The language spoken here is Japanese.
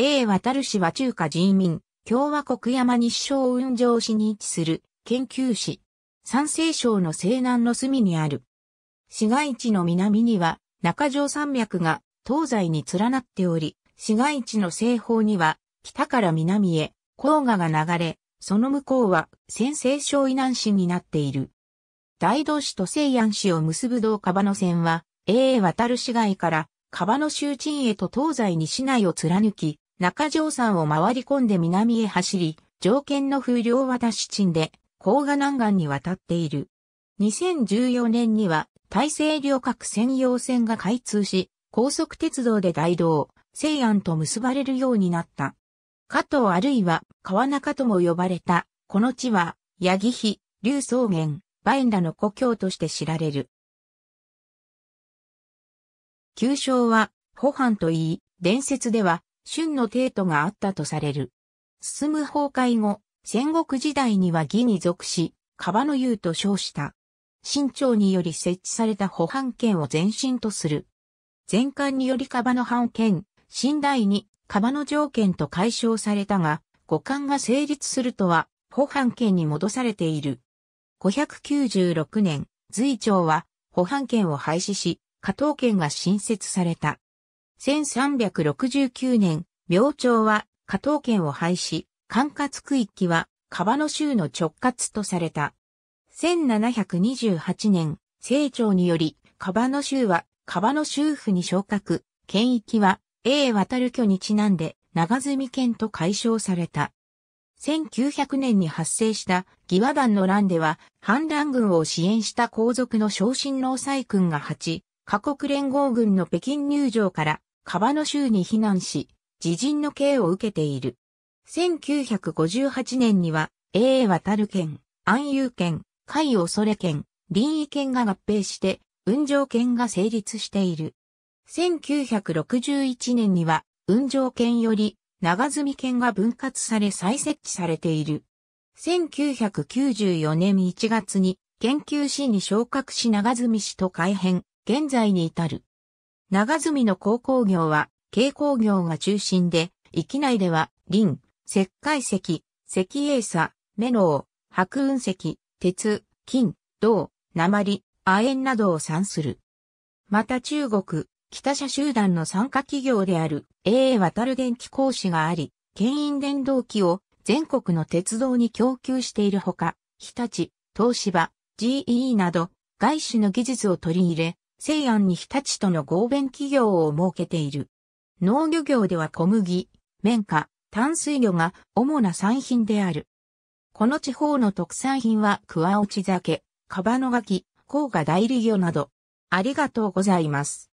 A 渡る市は中華人民、共和国山西省雲上市に位置する研究市。山西省の西南の隅にある。市街地の南には中条山脈が東西に連なっており、市街地の西方には北から南へ黄河が流れ、その向こうは先西省以南市になっている。大道市と西安市を結ぶ道川の線は、A. 渡る市街から川の州鎮へと東西に市内を貫き、中条山を回り込んで南へ走り、条件の風量は達んで、甲賀南岸に渡っている。2014年には、大西旅客専用線が開通し、高速鉄道で大道、西安と結ばれるようになった。加藤あるいは川中とも呼ばれた、この地は、八木比、竜草原、バインダの故郷として知られる。旧称は、保藩といい、伝説では、春の帝都があったとされる。進む崩壊後、戦国時代には義に属し、川の湯と称した。新朝により設置された保藩権を前進とする。前官により川の藩権、新代に川の条件と解消されたが、五官が成立するとは、保藩権に戻されている。596年、隋朝は保藩権を廃止し、加藤権が新設された。1369年、明朝は加藤県を廃止、管轄区域は川野州の直轄とされた。1728年、清朝により、川野州は川野州府に昇格、県域は A 渡る居にちなんで長住県と解消された。1900年に発生した義和団の乱では、反乱軍を支援した皇族の昇進農細軍が8、各国連合軍の北京入場からカバノ州に避難し、自陣の刑を受けている。1958年には、英渡る県、安遊県、海恐れ県、林異県が合併して、雲上県が成立している。1961年には、雲上県より、長住県が分割され再設置されている。1994年1月に、研究士に昇格し長住市と改編、現在に至る。長住の鉱工業は、軽工業が中心で、域内では、林、石灰石、石英砂、メロウ、白雲石、鉄、金、銅、鉛、亜鉛などを産する。また中国、北社集団の参加企業である AA 渡る電気工士があり、牽引電動機を全国の鉄道に供給しているほか、日立、東芝、GE など外資の技術を取り入れ、西安に日立との合弁企業を設けている。農漁業では小麦、綿花、淡水魚が主な産品である。この地方の特産品は桑落ち酒、カバのガキ、甲賀代理魚など。ありがとうございます。